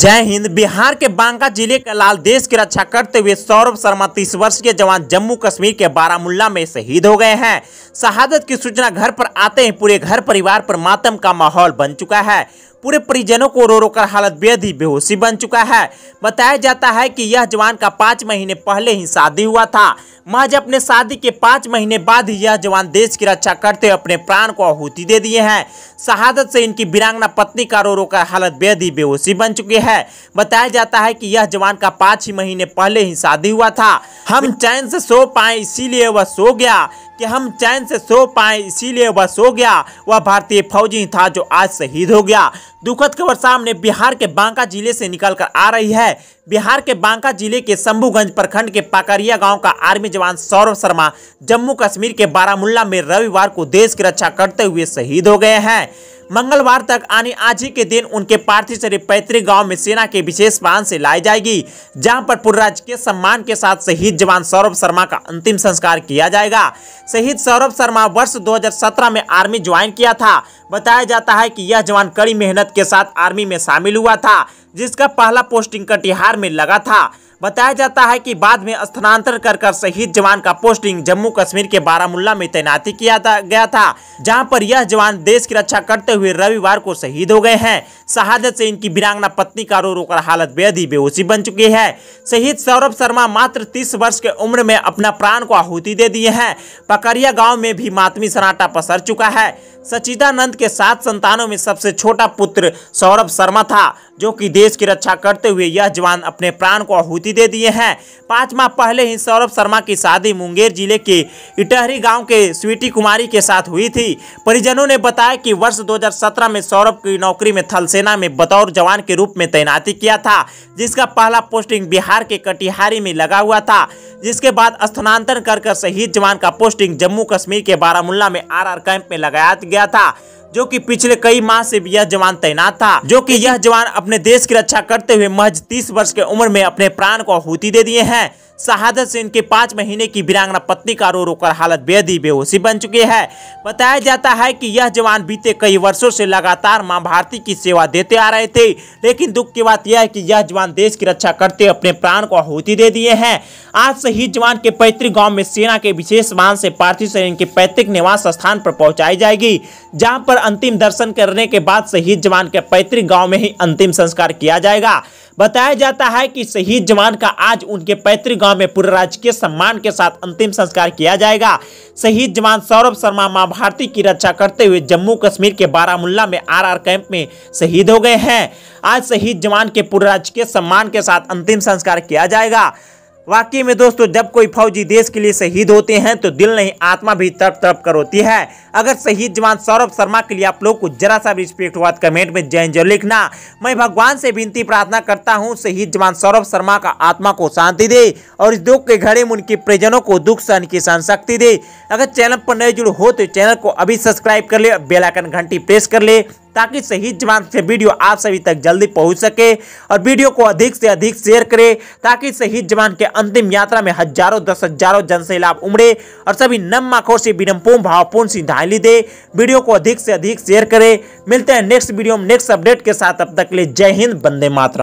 जय हिंद बिहार के बांका जिले के लाल देश की रक्षा करते हुए सौरभ शर्मा तीस वर्ष के जवान जम्मू कश्मीर के बारामुल्ला में शहीद हो गए हैं शहादत की सूचना घर पर आते ही पूरे घर परिवार पर मातम का माहौल बन चुका है पूरे परिजनों को रो रोकर हालत बेहद ही बेहोशी बन चुका है बताया जाता है कि यह जवान का पाँच महीने पहले ही शादी हुआ था महज अपने शादी के पाँच महीने बाद ही यह जवान देश की रक्षा करते हुए अपने प्राण को आहूति दे दिए हैं शहादत से इनकी बिरांगना पत्नी का रो रोकर हालत बेहद ही बेहोशी बन चुकी है बताया जाता है कि यह जवान का पाँच ही महीने पहले ही शादी हुआ था हम चैन से सो पाए इसीलिए वह सो गया कि हम चैन से सो पाए इसीलिए वह सो गया वह भारतीय फौजी था जो आज शहीद हो गया दुखद खबर सामने बिहार के बांका जिले से निकलकर आ रही है बिहार के बांका जिले के शंभुगंज प्रखंड के पाकरिया गांव का आर्मी जवान सौरभ शर्मा जम्मू कश्मीर के बारामुल्ला में रविवार को देश की रक्षा करते हुए शहीद हो गए हैं मंगलवार तक आने आज ही के दिन उनके पार्थिव शरीर पैतृक गांव में सेना के विशेष वाहन से लाई जाएगी जहां पर पूर्व के सम्मान के साथ शहीद जवान सौरभ शर्मा का अंतिम संस्कार किया जाएगा शहीद सौरभ शर्मा वर्ष 2017 में आर्मी ज्वाइन किया था बताया जाता है कि यह जवान कड़ी मेहनत के साथ आर्मी में शामिल हुआ था जिसका पहला पोस्टिंग कटिहार में लगा था बताया जाता है कि बाद में स्थानांतर कर कर शहीद जवान का पोस्टिंग जम्मू कश्मीर के बारामूला में तैनाती किया गया था जहां पर यह जवान देश की रक्षा करते हुए रविवार को शहीद हो गए हैं शहादत से इनकी वीरांगना पत्नी का रो रोकर हालत बेहद ही बेहोशी बन चुकी है शहीद सौरभ शर्मा मात्र तीस वर्ष के उम्र में अपना प्राण को आहूति दे दिए हैं पकरिया गाँव में भी मातमी सनाटा पसर चुका है सचिदानंद के सात संतानों में सबसे छोटा पुत्र सौरभ शर्मा था जो कि देश की रक्षा करते हुए यह जवान अपने प्राण को आहूति स्वीकृति दे दिए हैं पाँच माह पहले ही सौरभ शर्मा की शादी मुंगेर जिले के इटहरी गांव के स्वीटी कुमारी के साथ हुई थी परिजनों ने बताया कि वर्ष 2017 में सौरभ की नौकरी में थलसेना में बतौर जवान के रूप में तैनाती किया था जिसका पहला पोस्टिंग बिहार के कटिहारी में लगा हुआ था जिसके बाद स्थानांतरण कर शहीद जवान का पोस्टिंग जम्मू कश्मीर के बारामुल्ला में आर कैंप में लगाया गया था जो कि पिछले कई माह से यह जवान तैनात था जो कि यह जवान अपने देश की रक्षा करते हुए महज तीस वर्ष के उम्र में अपने प्राण को आहुति दे दिए हैं शहादत से इनके पाँच महीने की वीरांगना पत्नी का रो रोकर हालत बेहद ही बेहोशी बन चुकी है बताया जाता है कि यह जवान बीते कई वर्षों से लगातार माँ भारती की सेवा देते आ रहे थे लेकिन दुख की बात यह है कि यह जवान देश की रक्षा करते अपने प्राण को आहुति दे दिए हैं आज शहीद जवान के पैतृक गाँव में सेना के विशेष मान से पार्थिव शरीर इनके पैतृक निवास स्थान पर पहुंचाई जाएगी जहाँ पर अंतिम दर्शन करने के बाद शहीद जवान के पैतृक गाँव में ही अंतिम संस्कार किया जाएगा बताया जाता है कि शहीद जवान का आज उनके पैतृक गांव में पूरे राजकीय सम्मान के साथ अंतिम संस्कार किया जाएगा शहीद जवान सौरभ शर्मा मां भारती की रक्षा करते हुए जम्मू कश्मीर के बारामुल्ला में आरआर कैंप में शहीद हो गए हैं आज शहीद जवान के पूरे राजकीय सम्मान के साथ अंतिम संस्कार किया जाएगा वाकई में दोस्तों जब कोई फौजी देश के लिए शहीद होते हैं तो दिल नहीं आत्मा भी तड़प तड़प कर होती है अगर शहीद जवान सौरभ शर्मा के लिए आप लोग को जरा सा रिस्पेक्ट हुआ तो कमेंट में जय जय लिखना मैं भगवान से विनती प्रार्थना करता हूँ शहीद जवान सौरभ शर्मा का आत्मा को शांति दे और इस दुख के घड़े में उनके परिजनों को दुख सहन की सहन शक्ति दे अगर चैनल पर नए जुड़े हो तो चैनल को अभी सब्सक्राइब कर ले बेलाइकन घंटी प्रेस कर ले ताकि शहीद जवान से वीडियो आप सभी तक जल्दी पहुंच सके और वीडियो को अधिक से अधिक शेयर करें ताकि शहीद जवान के अंतिम यात्रा में हजारों दस हजारों लाभ उमड़े और सभी नम से विनमपूर्ण भावपूर्ण श्रद्धांजलि दे वीडियो को अधिक से अधिक शेयर करें मिलते हैं नेक्स्ट वीडियो में नेक्स्ट अपडेट के साथ अब तक ले जय हिंद बंदे मात्र